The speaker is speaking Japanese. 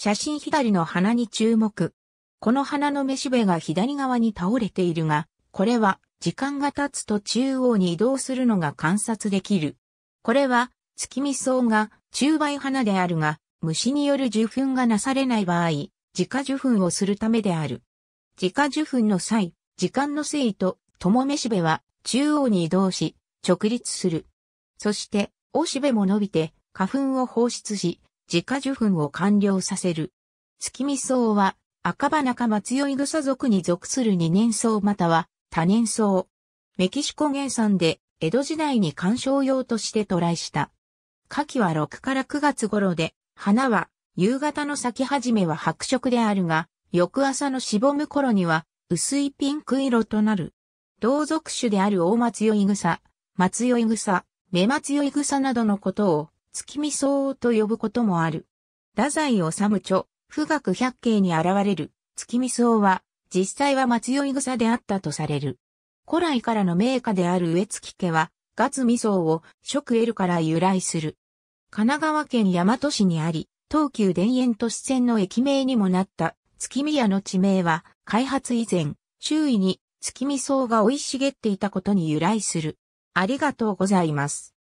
写真左の花に注目。この花のめしべが左側に倒れているが、これは時間が経つと中央に移動するのが観察できる。これは月見草が中梅花であるが、虫による受粉がなされない場合、自家受粉をするためである。自家受粉の際、時間のいと、ともめしべは中央に移動し、直立する。そして、おしべも伸びて、花粉を放出し、自家受粉を完了させる。月見草は赤花か松酔い草属に属する二年草または多年草。メキシコ原産で江戸時代に観賞用として渡来した。夏季は6から9月頃で、花は夕方の咲き始めは白色であるが、翌朝のしぼむ頃には薄いピンク色となる。同属種である大松酔い草、松酔い草、目松酔い草などのことを月見草と呼ぶこともある。太宰治著、富岳百景に現れる月見草は、実際は松酔草であったとされる。古来からの名家である植月家は、月味噌を食えるから由来する。神奈川県大和市にあり、東急田園都市線の駅名にもなった月見屋の地名は、開発以前、周囲に月見草が生い茂っていたことに由来する。ありがとうございます。